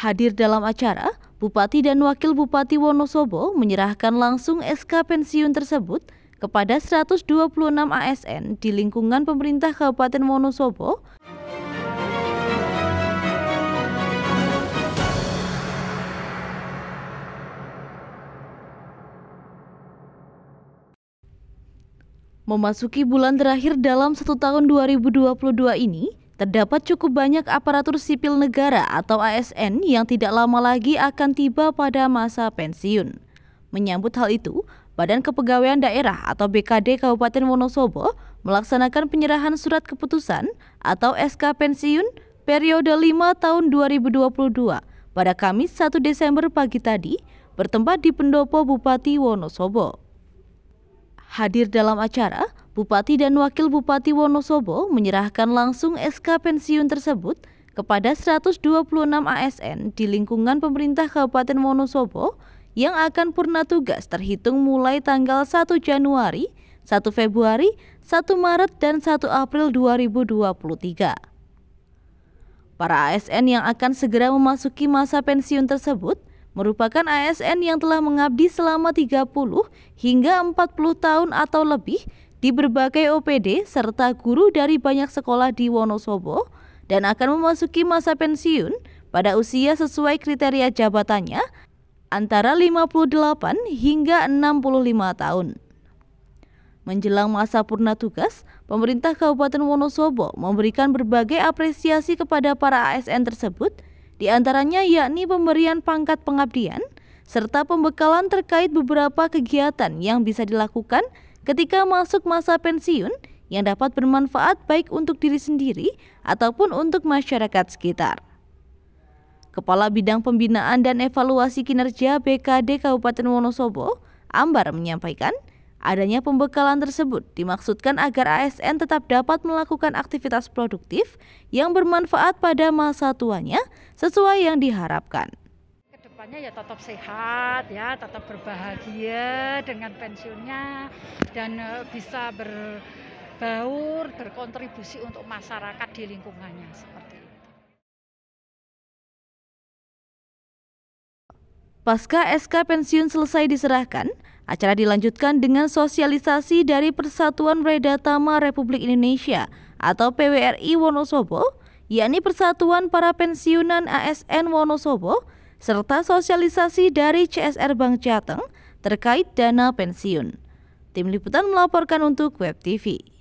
Hadir dalam acara, Bupati dan Wakil Bupati Wonosobo menyerahkan langsung SK pensiun tersebut kepada 126 ASN di lingkungan pemerintah Kabupaten Wonosobo. Memasuki bulan terakhir dalam satu tahun 2022 ini, terdapat cukup banyak aparatur sipil negara atau ASN yang tidak lama lagi akan tiba pada masa pensiun. Menyambut hal itu, Badan Kepegawaian Daerah atau BKD Kabupaten Wonosobo melaksanakan penyerahan surat keputusan atau SK pensiun periode 5 tahun 2022 pada Kamis 1 Desember pagi tadi bertempat di Pendopo Bupati Wonosobo. Hadir dalam acara, Bupati dan Wakil Bupati Wonosobo menyerahkan langsung SK pensiun tersebut kepada 126 ASN di lingkungan pemerintah Kabupaten Wonosobo yang akan purna tugas terhitung mulai tanggal 1 Januari, 1 Februari, 1 Maret, dan 1 April 2023. Para ASN yang akan segera memasuki masa pensiun tersebut merupakan ASN yang telah mengabdi selama 30 hingga 40 tahun atau lebih di berbagai OPD serta guru dari banyak sekolah di Wonosobo dan akan memasuki masa pensiun pada usia sesuai kriteria jabatannya antara 58 hingga 65 tahun. Menjelang masa purna tugas, pemerintah Kabupaten Wonosobo memberikan berbagai apresiasi kepada para ASN tersebut, diantaranya yakni pemberian pangkat pengabdian, serta pembekalan terkait beberapa kegiatan yang bisa dilakukan ketika masuk masa pensiun yang dapat bermanfaat baik untuk diri sendiri ataupun untuk masyarakat sekitar. Kepala Bidang Pembinaan dan Evaluasi Kinerja BKD Kabupaten Wonosobo, Ambar menyampaikan, adanya pembekalan tersebut dimaksudkan agar ASN tetap dapat melakukan aktivitas produktif yang bermanfaat pada masa tuanya sesuai yang diharapkan harapannya ya tetap sehat ya tetap berbahagia dengan pensiunnya dan eh, bisa berbaur berkontribusi untuk masyarakat di lingkungannya seperti itu. Pasca SK pensiun selesai diserahkan, acara dilanjutkan dengan sosialisasi dari Persatuan Redatama Republik Indonesia atau PWRI Wonosobo, yakni Persatuan Para Pensiunan ASN Wonosobo serta sosialisasi dari CSR Bank Jateng terkait dana pensiun. Tim liputan melaporkan untuk Web TV.